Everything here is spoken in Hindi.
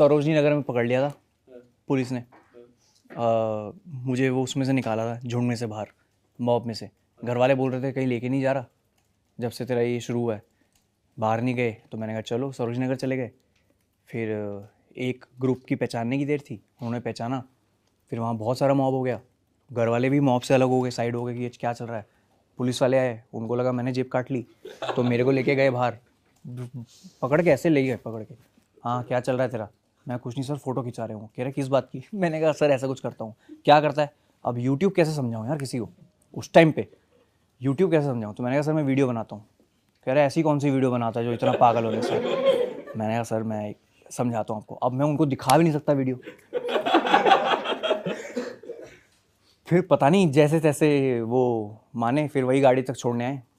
सरोजनी नगर में पकड़ लिया था हाँ। पुलिस ने हाँ। आ, मुझे वो उसमें से निकाला था झुंड में से बाहर मॉब में से घर वाले बोल रहे थे कहीं लेके नहीं जा रहा जब से तेरा ये शुरू हुआ है बाहर नहीं गए तो मैंने कहा चलो सरोजनी नगर चले गए फिर एक ग्रुप की पहचानने की देर थी उन्होंने पहचाना फिर वहाँ बहुत सारा मॉब हो गया घर वाले भी मॉब से अलग हो गए साइड हो गए कि क्या चल रहा है पुलिस वाले आए उनको लगा मैंने जेब काट ली तो मेरे को लेके गए बाहर पकड़ के ऐसे ले गए पकड़ के हाँ क्या चल रहा है तेरा मैं कुछ नहीं सर फोटो खिंचा रहे हूँ कह रहे किस बात की मैंने कहा सर ऐसा कुछ करता हूँ क्या करता है अब यूट्यूब कैसे समझाऊँ यार किसी को उस टाइम पे यूट्यूब कैसे समझाऊँ तो मैंने कहा सर मैं वीडियो बनाता हूँ कह रहा है ऐसी कौन सी वीडियो बनाता है जो इतना पागल होने से मैंने कहा सर मैं समझाता हूँ आपको अब मैं उनको दिखा भी नहीं सकता वीडियो फिर पता नहीं जैसे तैसे वो माने फिर वही गाड़ी तक छोड़ने आए